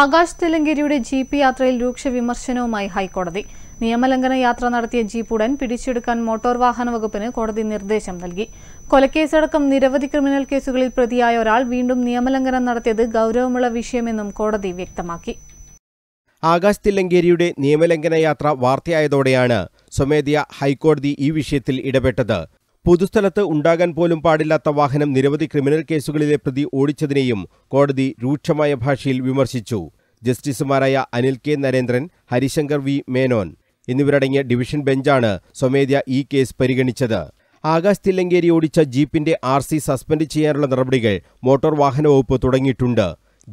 Akash തെലങ്കേരിയുടെ jeep യാത്രയിൽ രൂക്ഷ വിമർശനവുമായി ഹൈക്കോടതി നിയമലംഘന യാത്ര നടത്തിയ ജീപ്പ് ഉടൻ പിടിച്ചെടുക്കാൻ മോട്ടോർ വാഹന വകുപ്പിന് കോടതി നിർദ്ദേശം നൽകി കൊലക്കേസടക്കം നിരവധി ക്രിമിനൽ കേസുകളിൽ പ്രതിയായ ഒരാൾ വീണ്ടും നിയമലംഘനം നടത്തിയത് ഗൗരവമുള്ള വിഷയമെന്നും കോടതി വ്യക്തമാക്കി ആകാശ് തില്ലങ്കേരിയുടെ നിയമലംഘന യാത്ര വാർത്തയായതോടെയാണ് സ്വമേധ്യ ഹൈക്കോടതി ഈ വിഷയത്തിൽ ഇടപെട്ടത് പൊതുസ്ഥലത്ത് ഉണ്ടാകാൻ പോലും പാടില്ലാത്ത വാഹനം നിരവധി ക്രിമിനൽ കേസുകളിലെ പ്രതി ഓടിച്ചതിനെയും കോടതി രൂക്ഷമായ ഭാഷയിൽ വിമർശിച്ചു ജസ്റ്റിസുമാരായ അനിൽ കെ നരേന്ദ്രൻ ഹരിശങ്കർ വി മേനോൻ എന്നിവരടങ്ങിയ ഡിവിഷൻ ബെഞ്ചാണ് സ്വമേധ്യ ഈ കേസ് പരിഗണിച്ചത് ആകാശ് തില്ലങ്കേരി ഓടിച്ച ജീപ്പിന്റെ ആർ സി സസ്പെൻഡ് ചെയ്യാനുള്ള നടപടികൾ മോട്ടോർ വാഹന വകുപ്പ് തുടങ്ങിയിട്ടുണ്ട്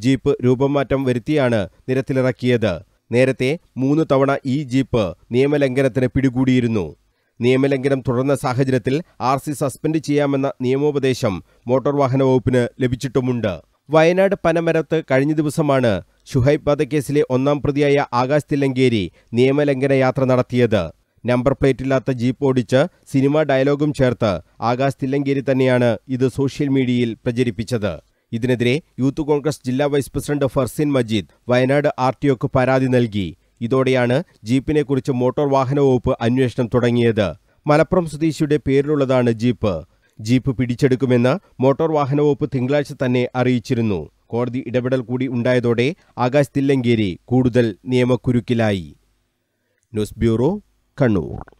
ജീപ്പ് രൂപമാറ്റം വരുത്തിയാണ് നിരത്തിലിറക്കിയത് നേരത്തെ മൂന്ന് തവണ ഈ ജീപ്പ് നിയമലംഘനത്തിന് പിടികൂടിയിരുന്നു നിയമലംഘനം തുടർന്ന സാഹചര്യത്തിൽ ആർ സി സസ്പെൻഡ് ചെയ്യാമെന്ന നിയമോപദേശം മോട്ടോർ വാഹന വകുപ്പിന് ലഭിച്ചിട്ടുമുണ്ട് വയനാട് പനമരത്ത് കഴിഞ്ഞ ദിവസമാണ് ഷുഹൈബ് വധക്കേസിലെ ഒന്നാം പ്രതിയായ ആകാശ് തില്ലങ്കേരി നിയമലംഘന യാത്ര നടത്തിയത് നമ്പർ പ്ലേറ്റില്ലാത്ത ജീപ്പ് ഓടിച്ച് സിനിമ ഡയലോഗും ചേർത്ത് ആകാശ് തില്ലങ്കേരി തന്നെയാണ് ഇത് സോഷ്യൽ മീഡിയയിൽ പ്രചരിപ്പിച്ചത് ഇതിനെതിരെ യൂത്ത് കോൺഗ്രസ് ജില്ലാ വൈസ് പ്രസിഡന്റ് ഫർസീൻ മജീദ് വയനാട് ആർ പരാതി നൽകി ഇതോടെയാണ് ജീപ്പിനെക്കുറിച്ച് മോട്ടോർ വാഹന വകുപ്പ് അന്വേഷണം തുടങ്ങിയത് മലപ്പുറം സ്വദേശിയുടെ പേരിലുള്ളതാണ് ജീപ്പ് ജീപ്പ് പിടിച്ചെടുക്കുമെന്ന് മോട്ടോർ വാഹന വകുപ്പ് തിങ്കളാഴ്ച തന്നെ അറിയിച്ചിരുന്നു കോടതി ഇടപെടൽ കൂടി ഉണ്ടായതോടെ ആകാശ് തില്ലങ്കേരി കൂടുതൽ നിയമക്കുരുക്കിലായി ന്യൂസ് ബ്യൂറോ കണ്ണൂർ